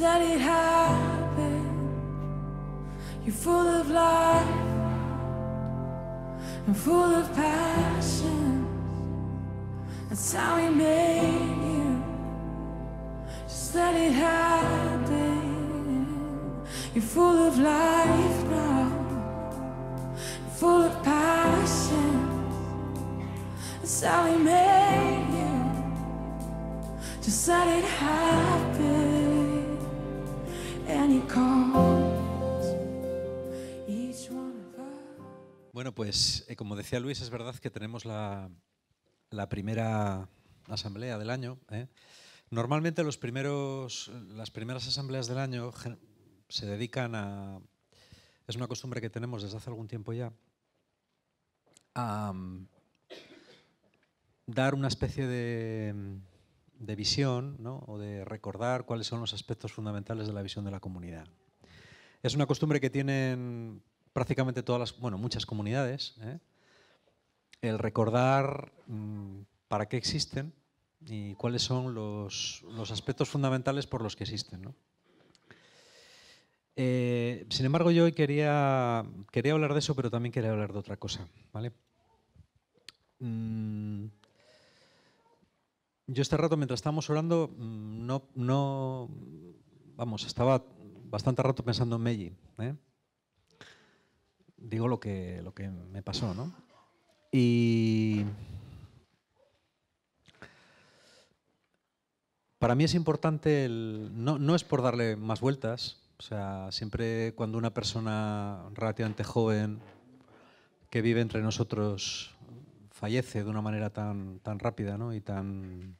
let it happen. You're full of life and full of passion. That's how we made you. Just let it happen. You're full of life now, full of passion. That's how we made you. Just let it happen. Bueno, pues eh, como decía Luis, es verdad que tenemos la, primera asamblea del año. ¿eh? Normalmente los primeros, las primeras asambleas del año se dedican a, es una costumbre que tenemos desde hace algún tiempo ya, a mm, dar una especie mm, de, visión ¿no? o de recordar cuáles son los aspectos fundamentales de la visión de la comunidad. Es una costumbre que tienen prácticamente todas las, bueno, muchas comunidades, ¿eh? el recordar mm, para qué existen y cuáles son los, aspectos fundamentales por los que existen. Eh, sin embargo, yo hoy quería, quería hablar de eso, pero también quería hablar de otra cosa. ¿vale? Mm, yo este rato, mientras estábamos orando, mm, no, no, vamos, estaba bastante rato pensando en Meiji. ¿eh? digo lo que, lo que me pasó, ¿no? Y para mí es importante, no, es por darle más vueltas, o sea, siempre cuando una persona relativamente joven que vive entre nosotros fallece de una manera tan, tan rápida ¿no? y tan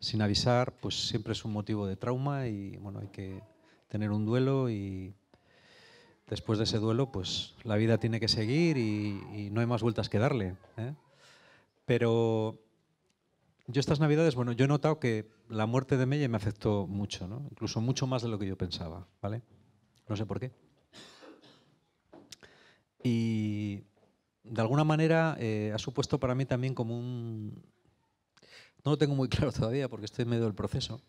sin avisar, pues siempre es un motivo de trauma y bueno, hay que tener un duelo y después de ese duelo, pues la vida tiene que seguir y, no hay más vueltas que darle. ¿eh? Pero yo estas navidades, bueno, yo he notado que la muerte de Melle me afectó mucho, ¿no? incluso mucho más de lo que yo pensaba, ¿vale? No sé por qué. Y de alguna manera eh, ha supuesto para mí también como un... No lo tengo muy claro todavía porque estoy en medio del proceso,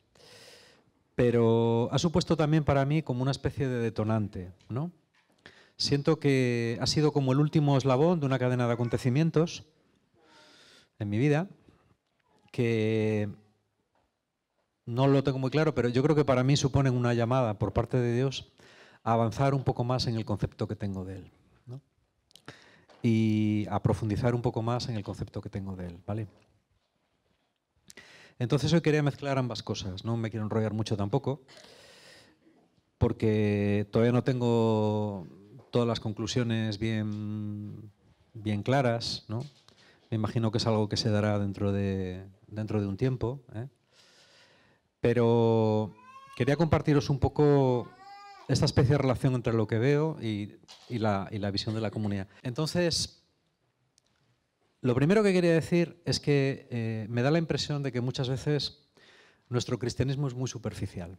pero ha supuesto también para mí como una especie de detonante, ¿no? Siento que ha sido como el último eslabón de una cadena de acontecimientos en mi vida que no lo tengo muy claro, pero yo creo que para mí suponen una llamada por parte de Dios a avanzar un poco más en el concepto que tengo de Él y a profundizar un poco más en el concepto que tengo de Él. ¿vale? Entonces hoy quería mezclar ambas cosas, no me quiero enrollar mucho tampoco, porque todavía no tengo todas las conclusiones bien, bien claras, Me imagino que es algo que se dará dentro de, dentro de un tiempo. ¿eh? Pero quería compartiros un poco esta especie de relación entre lo que veo y, la, visión de la comunidad. Entonces, lo primero que quería decir es que eh, me da la impresión de que muchas veces nuestro cristianismo es muy superficial.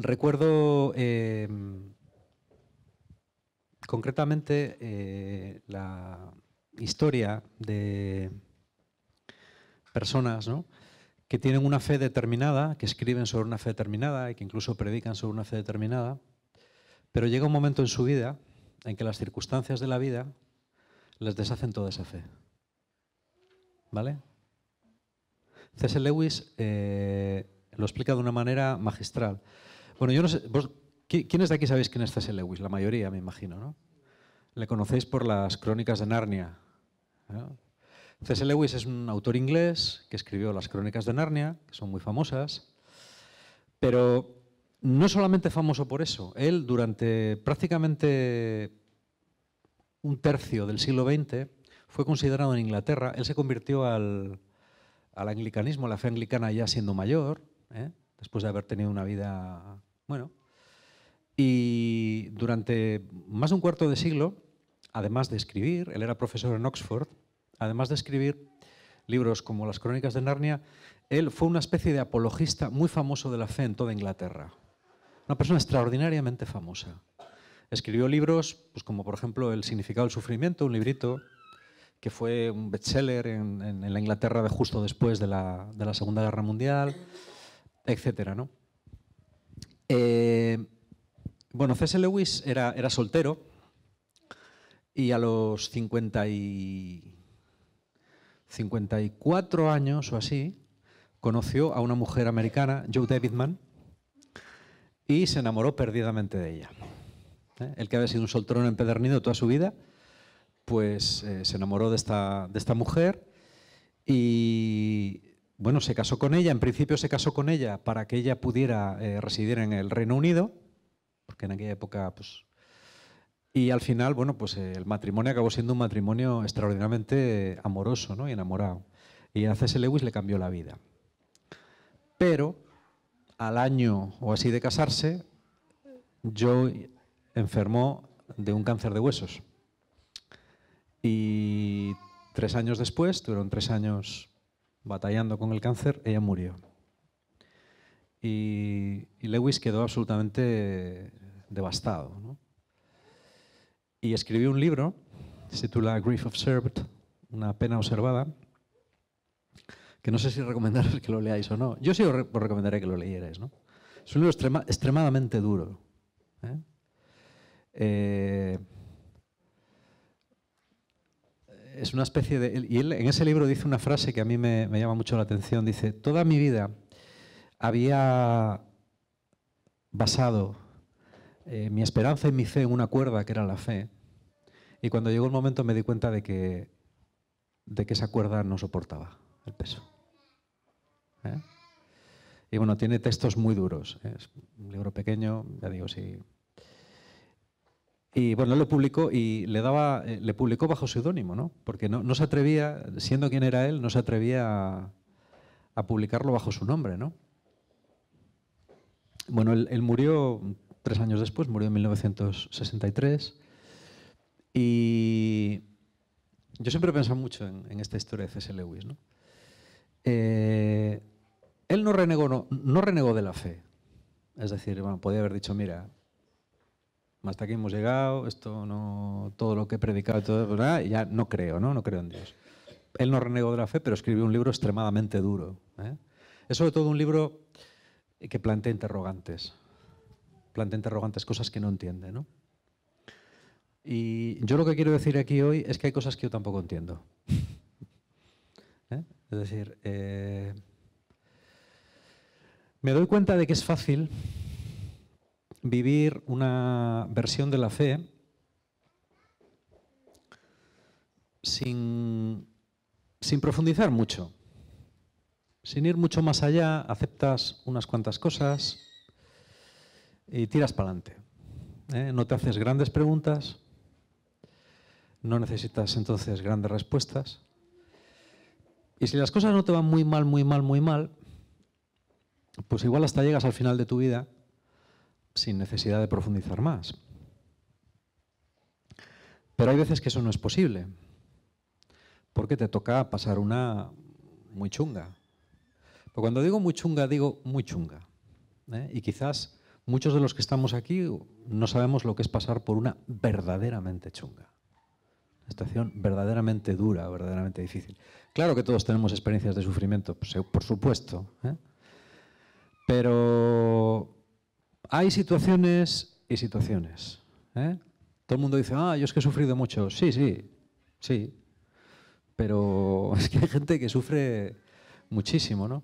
Recuerdo em, concretamente eh, la historia de personas que tienen una fe determinada, que escriben sobre una fe determinada y que incluso predican sobre una fe determinada, pero llega un momento en su vida en que las circunstancias de la vida les deshacen toda esa fe. ¿Vale? C.S. Lewis eh, lo explica de una manera magistral. Bueno, yo no sé, ¿quiénes de aquí sabéis quién es C.S. Lewis? La mayoría, me imagino, ¿no? Le conocéis por las crónicas de Narnia. ¿no? C.S. Lewis es un autor inglés que escribió las crónicas de Narnia, que son muy famosas, pero no solamente famoso por eso, él durante prácticamente un tercio del siglo XX fue considerado en Inglaterra, él se convirtió al, al anglicanismo, la fe anglicana ya siendo mayor, ¿eh? después de haber tenido una vida bueno, y durante más de un cuarto de siglo, además de escribir, él era profesor en Oxford, además de escribir libros como las Crónicas de Narnia, él fue una especie de apologista muy famoso de la fe en toda Inglaterra. Una persona extraordinariamente famosa. Escribió libros pues como, por ejemplo, El significado del sufrimiento, un librito que fue un bestseller en, la Inglaterra de justo después de la, de Segunda Guerra Mundial, etcétera, ¿no? Eh, bueno, C.S. Lewis era, soltero y a los 54 años o así conoció a una mujer americana, Joe Davidman, y se enamoró perdidamente de ella. Eh, el que había sido un soltero empedernido toda su vida, pues eh, se enamoró de esta, de esta mujer y bueno, se casó con ella, en principio se casó con ella para que ella pudiera eh, residir en el Reino Unido, porque en aquella época, pues... Y al final, bueno, pues eh, el matrimonio acabó siendo un matrimonio extraordinariamente amoroso ¿no? y enamorado. Y a C.S. Lewis le cambió la vida. Pero al año o así de casarse, Joe enfermó de un cáncer de huesos. Y tres años después, tuvieron tres años batallando con el cáncer, ella murió. Y, Lewis quedó absolutamente devastado. Y escribió un libro, se titula Grief Observed, una pena observada, que no sé si recomendaros que lo leáis o no. Yo sí os, recomendaré que lo leyerais. Es un libro extremadamente duro. ¿eh? eh es una especie de... Y él en ese libro dice una frase que a mí me, llama mucho la atención. Dice, toda mi vida había basado eh, mi esperanza y mi fe en una cuerda que era la fe. Y cuando llegó el momento me di cuenta de que, de que esa cuerda no soportaba el peso. ¿eh? Y bueno, tiene textos muy duros. ¿eh? Es un libro pequeño, ya digo, sí... Y bueno, lo publicó y le, daba, eh, le publicó bajo seudónimo, ¿no? Porque no, se atrevía, siendo quien era él, no se atrevía a, publicarlo bajo su nombre, ¿no? Bueno, él, murió tres años después, murió en 1963. Y yo siempre he pensado mucho en, esta historia de C.S. Lewis, ¿no? Eh, él no renegó, no, no renegó de la fe. Es decir, bueno, podía haber dicho, mira, hasta aquí hemos llegado, esto no, todo lo que he predicado, todo, pues ya no creo, ¿no? No creo en Dios. Él no renegó de la fe, pero escribió un libro extremadamente duro. ¿eh? Es sobre todo un libro que plantea interrogantes, plantea interrogantes, cosas que no entiende, Y yo lo que quiero decir aquí hoy es que hay cosas que yo tampoco entiendo. ¿eh? Es decir, eh, me doy cuenta de que es fácil vivir una versión de la fe sin, profundizar mucho, sin ir mucho más allá, aceptas unas cuantas cosas y tiras para adelante. ¿eh? No te haces grandes preguntas, no necesitas entonces grandes respuestas. Y si las cosas no te van muy mal, muy mal, muy mal, pues igual hasta llegas al final de tu vida sin necesidad de profundizar más. Pero hay veces que eso no es posible, porque te toca pasar una muy chunga. Pero cuando digo muy chunga, digo muy chunga. ¿eh? Y quizás muchos de los que estamos aquí no sabemos lo que es pasar por una verdaderamente chunga. Una situación verdaderamente dura, verdaderamente difícil. Claro que todos tenemos experiencias de sufrimiento, pues, por supuesto. ¿eh? Pero hay situaciones y situaciones. ¿eh? Todo el mundo dice, ah, yo es que he sufrido mucho. Sí, sí, sí. Pero es que hay gente que sufre muchísimo, ¿no?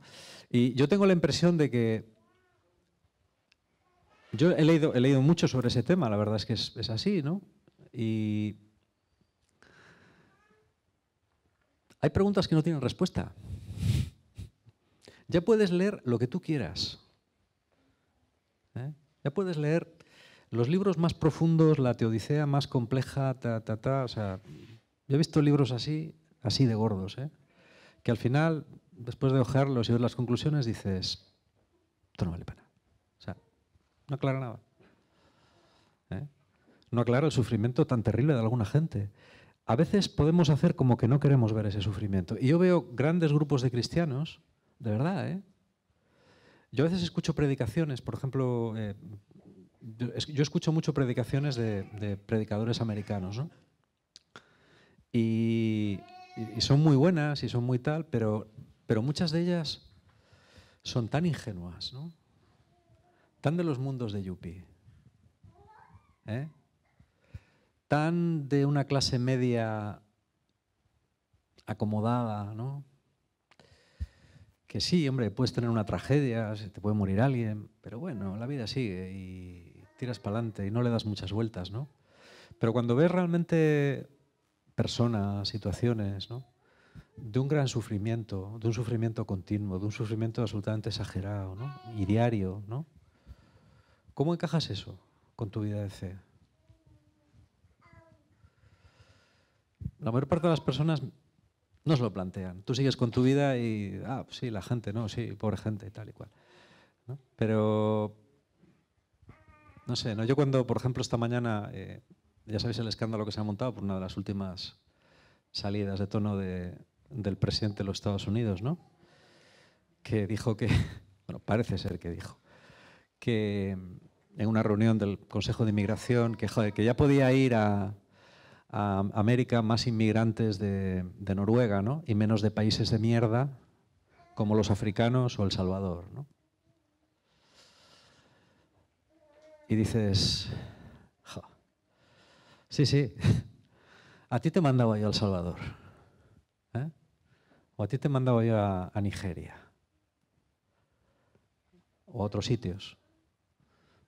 Y yo tengo la impresión de que... Yo he leído, he leído mucho sobre ese tema, la verdad es que es, es así, ¿no? Y hay preguntas que no tienen respuesta. Ya puedes leer lo que tú quieras. ¿eh? Ya puedes leer los libros más profundos, la teodicea más compleja, ta, ta, ta. O sea, yo he visto libros así, así de gordos, ¿eh? que al final, después de ojearlos y ver las conclusiones, dices, esto no vale para O sea, no aclara nada. ¿eh? No aclara el sufrimiento tan terrible de alguna gente. A veces podemos hacer como que no queremos ver ese sufrimiento. Y yo veo grandes grupos de cristianos, de verdad, ¿eh? Yo a veces escucho predicaciones, por ejemplo, eh, yo escucho mucho predicaciones de, predicadores americanos, ¿no? Y, son muy buenas y son muy tal, pero, pero muchas de ellas son tan ingenuas, ¿no? Tan de los mundos de Yuppie. ¿eh? Tan de una clase media acomodada, ¿no? que sí, hombre, puedes tener una tragedia, se te puede morir alguien, pero bueno, la vida sigue y tiras para adelante y no le das muchas vueltas, ¿no? Pero cuando ves realmente personas, situaciones, ¿no? De un gran sufrimiento, de un sufrimiento continuo, de un sufrimiento absolutamente exagerado, ¿no? Y diario, ¿no? ¿Cómo encajas eso con tu vida de fe? La mayor parte de las personas no se lo plantean. Tú sigues con tu vida y, ah, pues sí, la gente, no, sí, pobre gente, tal y cual. Pero, no sé, ¿no? yo cuando, por ejemplo, esta mañana, eh, ya sabéis el escándalo que se ha montado por una de las últimas salidas de tono del presidente de los Estados Unidos, ¿no? Que dijo que, bueno, parece ser que dijo, que en una reunión del Consejo de Inmigración, que, que ya podía ir a, a América más inmigrantes de, Noruega y menos de países de mierda como los africanos o El Salvador. Y dices, sí, sí, a ti te mandaba yo a El Salvador. ¿eh? O a ti te mandaba yo a, a Nigeria. O a otros sitios.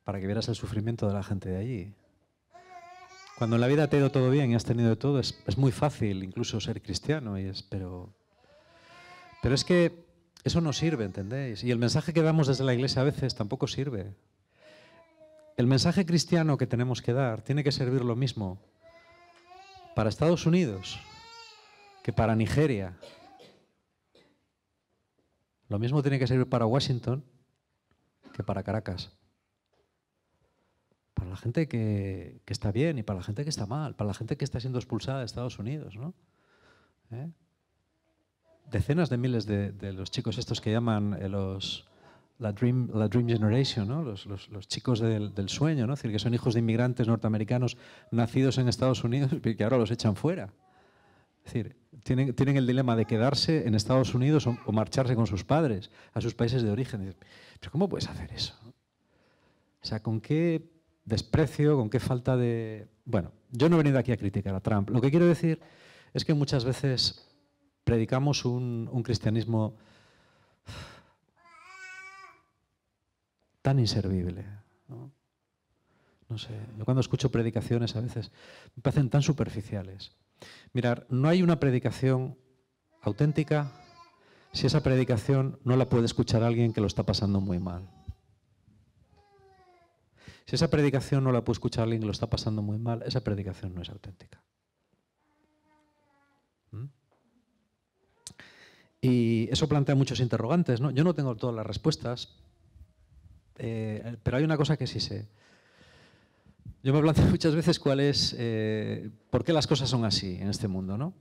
Para que vieras el sufrimiento de la gente de allí. Cuando en la vida te ha ido todo bien y has tenido todo, es, muy fácil incluso ser cristiano, y es, pero, pero es que eso no sirve, ¿entendéis? Y el mensaje que damos desde la iglesia a veces tampoco sirve. El mensaje cristiano que tenemos que dar tiene que servir lo mismo para Estados Unidos que para Nigeria. Lo mismo tiene que servir para Washington que para Caracas gente que, está bien y para la gente que está mal, para la gente que está siendo expulsada de Estados Unidos, ¿Eh? Decenas de miles de, los chicos estos que llaman eh, los, la, dream, la Dream Generation, los, chicos del, sueño, ¿no? decir, que son hijos de inmigrantes norteamericanos nacidos en Estados Unidos y que ahora los echan fuera. decir, tienen, tienen el dilema de quedarse en Estados Unidos o, marcharse con sus padres a sus países de origen. Pero ¿cómo puedes hacer eso? O sea, ¿con qué desprecio, con qué falta de... Bueno, yo no he venido aquí a criticar a Trump. Lo que quiero decir es que muchas veces predicamos un, cristianismo tan inservible. ¿no? sé, yo cuando escucho predicaciones a veces me parecen tan superficiales. Mirar, no hay una predicación auténtica si esa predicación no la puede escuchar alguien que lo está pasando muy mal. Si esa predicación no la puede escuchar alguien lo está pasando muy mal, esa predicación no es auténtica. ¿Mm? Y eso plantea muchos interrogantes, ¿no? Yo no tengo todas las respuestas, eh, pero hay una cosa que sí sé. Yo me planteo muchas veces cuál es, eh, por qué las cosas son así en este mundo, ¿no?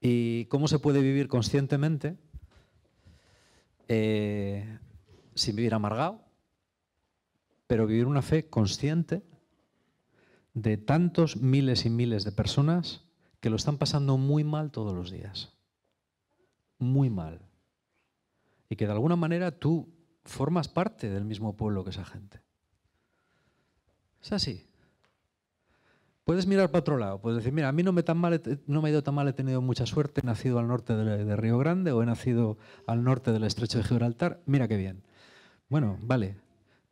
Y cómo se puede vivir conscientemente eh, sin vivir amargado, pero vivir una fe consciente de tantos miles y miles de personas que lo están pasando muy mal todos los días. Muy mal. Y que de alguna manera tú formas parte del mismo pueblo que esa gente. Es así. Puedes mirar para otro lado, puedes decir, mira, a mí no me, tan mal, no me ha ido tan mal, he tenido mucha suerte, he nacido al norte de, de Río Grande o he nacido al norte del estrecho de Gibraltar, mira qué bien. Bueno, vale,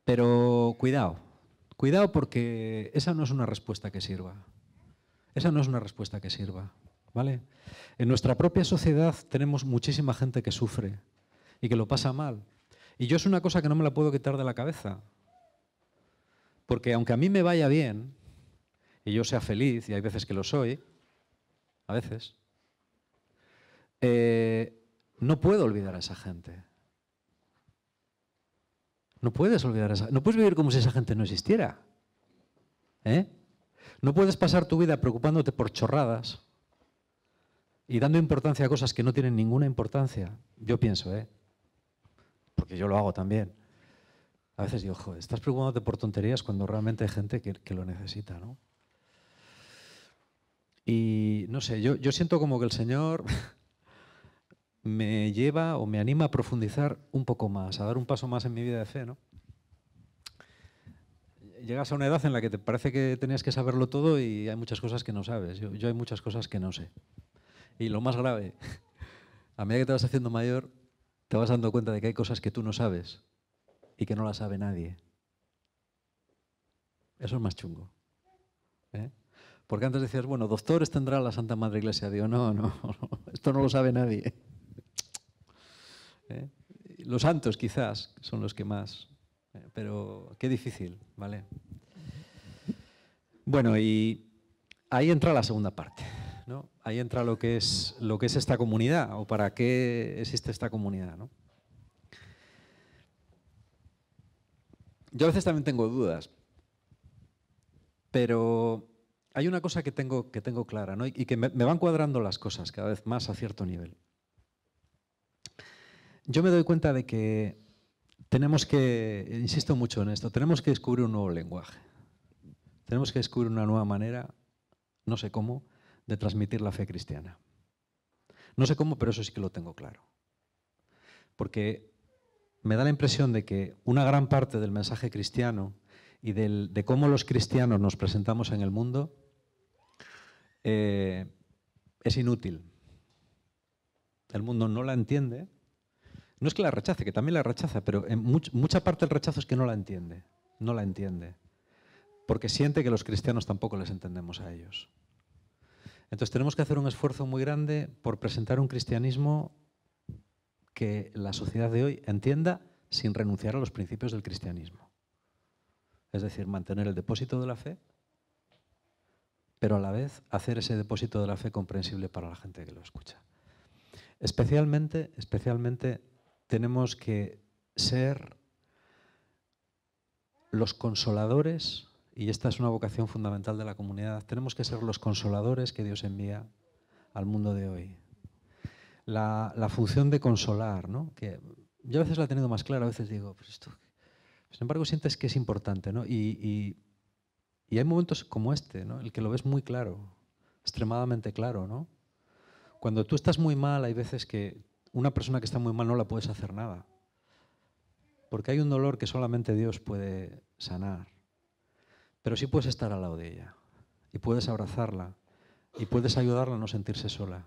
pero cuidado, cuidado porque esa no es una respuesta que sirva. Esa no es una respuesta que sirva. ¿vale? En nuestra propia sociedad tenemos muchísima gente que sufre y que lo pasa mal. Y yo es una cosa que no me la puedo quitar de la cabeza. Porque aunque a mí me vaya bien y yo sea feliz, y hay veces que lo soy, a veces, eh, no puedo olvidar a esa gente. No puedes olvidar esa No puedes vivir como si esa gente no existiera. ¿Eh? No puedes pasar tu vida preocupándote por chorradas y dando importancia a cosas que no tienen ninguna importancia. Yo pienso, ¿eh? Porque yo lo hago también. A veces digo, joder, estás preocupándote por tonterías cuando realmente hay gente que, lo necesita, ¿no? Y no sé, yo, yo siento como que el Señor me lleva o me anima a profundizar un poco más, a dar un paso más en mi vida de fe, Llegas a una edad en la que te parece que tenías que saberlo todo y hay muchas cosas que no sabes. Yo, hay muchas cosas que no sé. Y lo más grave, a medida que te vas haciendo mayor, te vas dando cuenta de que hay cosas que tú no sabes y que no las sabe nadie. Eso es más chungo. ¿eh? Porque antes decías, bueno, doctores tendrá la Santa Madre Iglesia. Digo, no, no, esto no lo sabe nadie. ¿eh? Los santos quizás son los que más, ¿eh? pero qué difícil, ¿vale? Bueno, y ahí entra la segunda parte. ¿no? Ahí entra lo que, es, lo que es esta comunidad o para qué existe esta comunidad. ¿no? Yo a veces también tengo dudas, pero hay una cosa que tengo, que tengo clara y que me van cuadrando las cosas cada vez más a cierto nivel yo me doy cuenta de que tenemos que, insisto mucho en esto, tenemos que descubrir un nuevo lenguaje. Tenemos que descubrir una nueva manera, no sé cómo, de transmitir la fe cristiana. No sé cómo, pero eso sí que lo tengo claro. Porque me da la impresión de que una gran parte del mensaje cristiano y de cómo los cristianos nos presentamos en el mundo eh, es inútil. El mundo no la entiende no es que la rechace, que también la rechaza, pero en mucha parte del rechazo es que no la entiende. No la entiende. Porque siente que los cristianos tampoco les entendemos a ellos. Entonces tenemos que hacer un esfuerzo muy grande por presentar un cristianismo que la sociedad de hoy entienda sin renunciar a los principios del cristianismo. Es decir, mantener el depósito de la fe, pero a la vez hacer ese depósito de la fe comprensible para la gente que lo escucha. Especialmente, especialmente tenemos que ser los consoladores, y esta es una vocación fundamental de la comunidad, tenemos que ser los consoladores que Dios envía al mundo de hoy. La, función de consolar, ¿no? que yo a veces la he tenido más clara, a veces digo, pues esto... Sin embargo, sientes que es importante, ¿no? Y, y, y, hay momentos como este, ¿no? El que lo ves muy claro, extremadamente claro, ¿no? Cuando tú estás muy mal, hay veces que una persona que está muy mal no la puedes hacer nada. Porque hay un dolor que solamente Dios puede sanar. Pero sí puedes estar al lado de ella. Y puedes abrazarla. Y puedes ayudarla a no sentirse sola.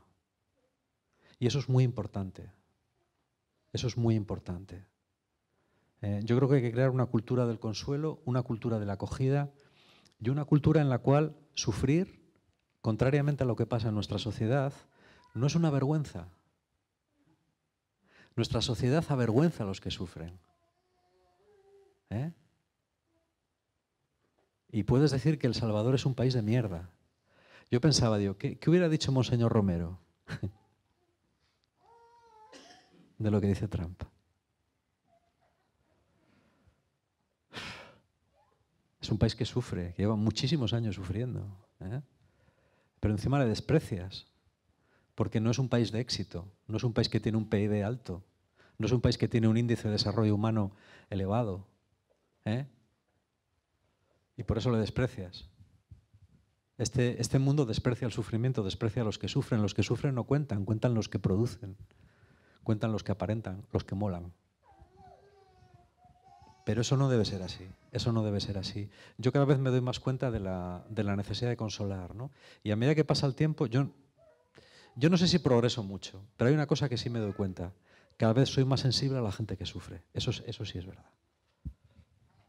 Y eso es muy importante. Eso es muy importante. Eh, yo creo que hay que crear una cultura del consuelo, una cultura de la acogida y una cultura en la cual sufrir, contrariamente a lo que pasa en nuestra sociedad, no es una vergüenza, nuestra sociedad avergüenza a los que sufren. ¿Eh? Y puedes decir que El Salvador es un país de mierda. Yo pensaba, digo, ¿qué, hubiera dicho Monseñor Romero de lo que dice Trump? Es un país que sufre, que lleva muchísimos años sufriendo. ¿eh? Pero encima le desprecias, porque no es un país de éxito, no es un país que tiene un PIB alto, no es un país que tiene un índice de desarrollo humano elevado. ¿eh? Y por eso lo desprecias. Este, este, mundo desprecia el sufrimiento, desprecia a los que sufren. Los que sufren no cuentan, cuentan los que producen, cuentan los que aparentan, los que molan. Pero eso no debe ser así, eso no debe ser así. Yo cada vez me doy más cuenta de la, necesidad de consolar, Y a medida que pasa el tiempo, yo, yo no sé si progreso mucho, pero hay una cosa que sí me doy cuenta, cada vez soy más sensible a la gente que sufre. Eso, eso sí es verdad.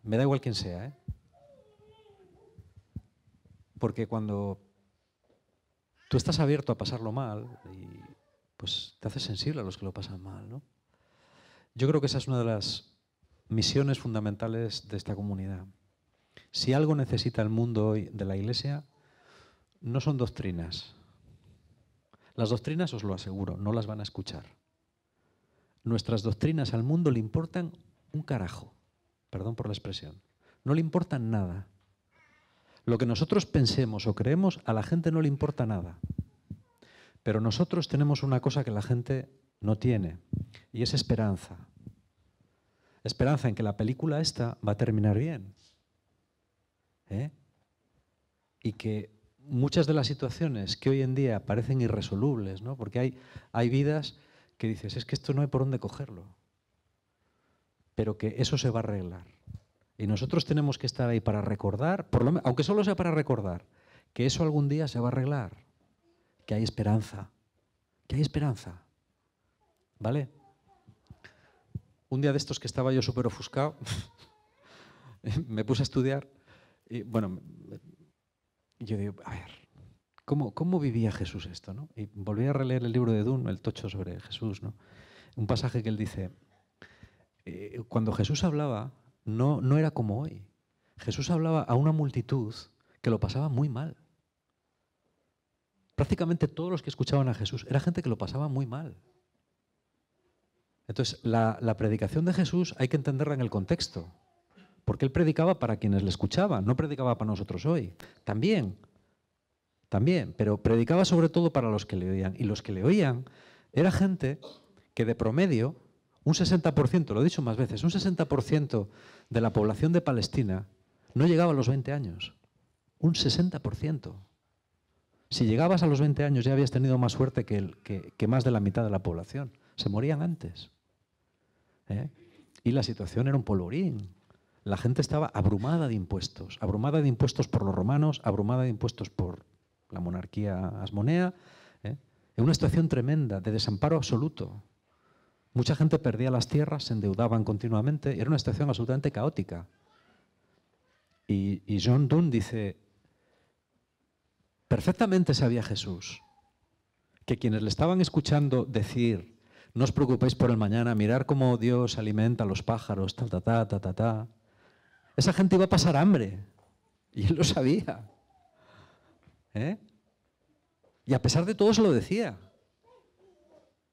Me da igual quién sea, ¿eh? Porque cuando tú estás abierto a pasarlo mal, pues te haces sensible a los que lo pasan mal, Yo creo que esa es una de las misiones fundamentales de esta comunidad. Si algo necesita el mundo hoy de la Iglesia, no son doctrinas. Las doctrinas, os lo aseguro, no las van a escuchar nuestras doctrinas al mundo le importan un carajo, perdón por la expresión, no le importan nada. Lo que nosotros pensemos o creemos a la gente no le importa nada. Pero nosotros tenemos una cosa que la gente no tiene, y es esperanza. Esperanza en que la película esta va a terminar bien. ¿eh? Y que muchas de las situaciones que hoy en día parecen irresolubles, ¿no? porque hay, hay vidas que dices, es que esto no hay por dónde cogerlo, pero que eso se va a arreglar. Y nosotros tenemos que estar ahí para recordar, por lo, aunque solo sea para recordar, que eso algún día se va a arreglar, que hay esperanza, que hay esperanza. ¿Vale? Un día de estos que estaba yo súper ofuscado, me puse a estudiar y bueno, yo digo, a ver, ¿Cómo, vivía Jesús esto? ¿no? Y volví a releer el libro de Dun, el tocho sobre Jesús, ¿no? un pasaje que él dice, eh, cuando Jesús hablaba, no, no era como hoy. Jesús hablaba a una multitud que lo pasaba muy mal. Prácticamente todos los que escuchaban a Jesús era gente que lo pasaba muy mal. Entonces, la, la, predicación de Jesús hay que entenderla en el contexto, porque él predicaba para quienes le escuchaban, no predicaba para nosotros hoy. También, también, pero predicaba sobre todo para los que le oían. Y los que le oían era gente que de promedio, un 60%, lo he dicho más veces, un 60% de la población de Palestina no llegaba a los 20 años. Un 60%. Si llegabas a los 20 años ya habías tenido más suerte que, que, más de la mitad de la población. Se morían antes. ¿eh? Y la situación era un polvorín. La gente estaba abrumada de impuestos, abrumada de impuestos por los romanos, abrumada de impuestos por, la monarquía asmonea, ¿eh? en una situación tremenda de desamparo absoluto. Mucha gente perdía las tierras, se endeudaban continuamente, era una situación absolutamente caótica. Y, John Dunn dice, perfectamente sabía Jesús que quienes le estaban escuchando decir, no os preocupéis por el mañana, mirar cómo Dios alimenta a los pájaros, ta, ta, ta, ta, ta, ta, esa gente iba a pasar hambre. Y él lo sabía. ¿Eh? Y a pesar de todo se lo decía.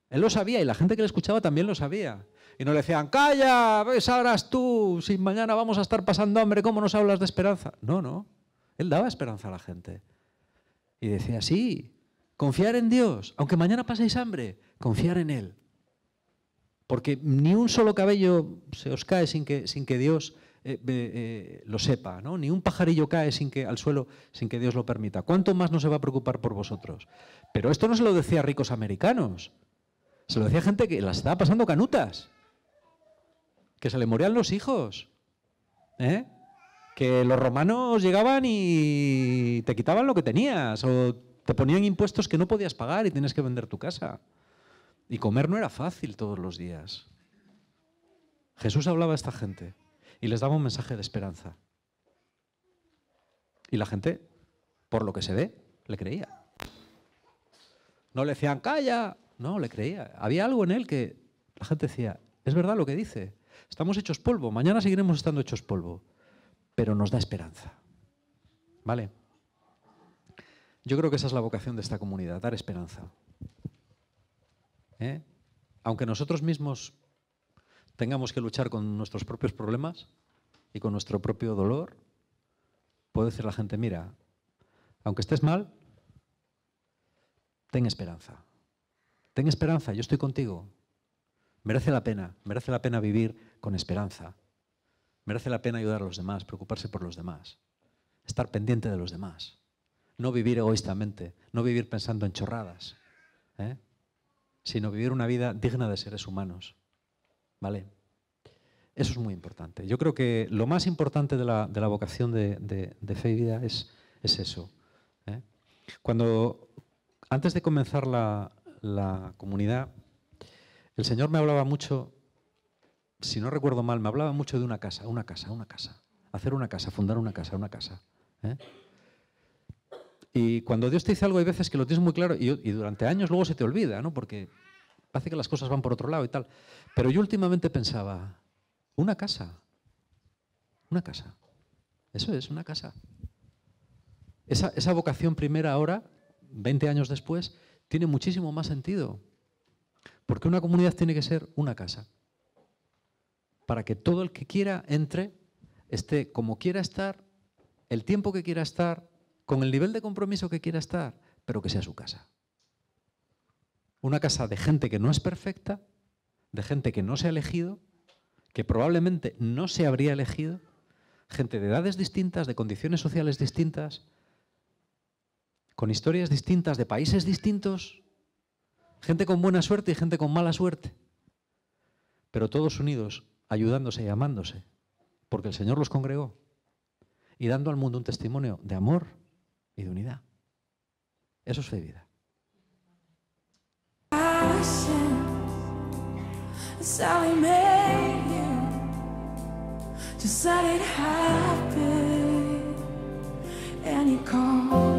Él lo sabía y la gente que le escuchaba también lo sabía. Y no le decían, calla, sabrás pues tú, si mañana vamos a estar pasando hambre, ¿cómo nos hablas de esperanza? No, no. Él daba esperanza a la gente. Y decía, sí, confiar en Dios, aunque mañana paséis hambre, confiar en Él. Porque ni un solo cabello se os cae sin que, sin que Dios eh, eh, lo sepa, ¿no? Ni un pajarillo cae sin que, al suelo sin que Dios lo permita. ¿Cuánto más no se va a preocupar por vosotros? Pero esto no se lo decía a ricos americanos. Se lo decía a gente que las estaba pasando canutas. Que se le morían los hijos. ¿eh? Que los romanos llegaban y te quitaban lo que tenías. O te ponían impuestos que no podías pagar y tenías que vender tu casa. Y comer no era fácil todos los días. Jesús hablaba a esta gente y les daba un mensaje de esperanza. Y la gente, por lo que se ve, le creía. No le decían, calla, no, le creía. Había algo en él que la gente decía, es verdad lo que dice, estamos hechos polvo, mañana seguiremos estando hechos polvo, pero nos da esperanza. ¿Vale? Yo creo que esa es la vocación de esta comunidad, dar esperanza. ¿Eh? Aunque nosotros mismos tengamos que luchar con nuestros propios problemas y con nuestro propio dolor, puedo decir a la gente, mira, aunque estés mal, ten esperanza. Ten esperanza, yo estoy contigo. Merece la pena, merece la pena vivir con esperanza. Merece la pena ayudar a los demás, preocuparse por los demás, estar pendiente de los demás, no vivir egoístamente, no vivir pensando en chorradas, ¿eh? sino vivir una vida digna de seres humanos. ¿Vale? Eso es muy importante. Yo creo que lo más importante de la, vocación de, de, fe es, eso. ¿eh? Cuando, antes de comenzar la, comunidad, el Señor me hablaba mucho, si no recuerdo mal, me hablaba mucho de una casa, una casa, una casa. Hacer una casa, fundar una casa, una casa. ¿eh? Y cuando Dios te dice algo, hay veces que lo tienes muy claro y, y durante años luego se te olvida, ¿no? Porque Parece que las cosas van por otro lado y tal. Pero yo últimamente pensaba, una casa, una casa. Eso es, una casa. Esa, esa vocación primera ahora, 20 años después, tiene muchísimo más sentido. Porque una comunidad tiene que ser una casa. Para que todo el que quiera entre, esté como quiera estar, el tiempo que quiera estar, con el nivel de compromiso que quiera estar, pero que sea su casa. Una casa de gente que no es perfecta, de gente que no se ha elegido, que probablemente no se habría elegido, gente de edades distintas, de condiciones sociales distintas, con historias distintas, de países distintos, gente con buena suerte y gente con mala suerte, pero todos unidos, ayudándose y amándose, porque el Señor los congregó y dando al mundo un testimonio de amor y de unidad. Eso es fe vida. passion. That's how made you. Just let it happen. And you call.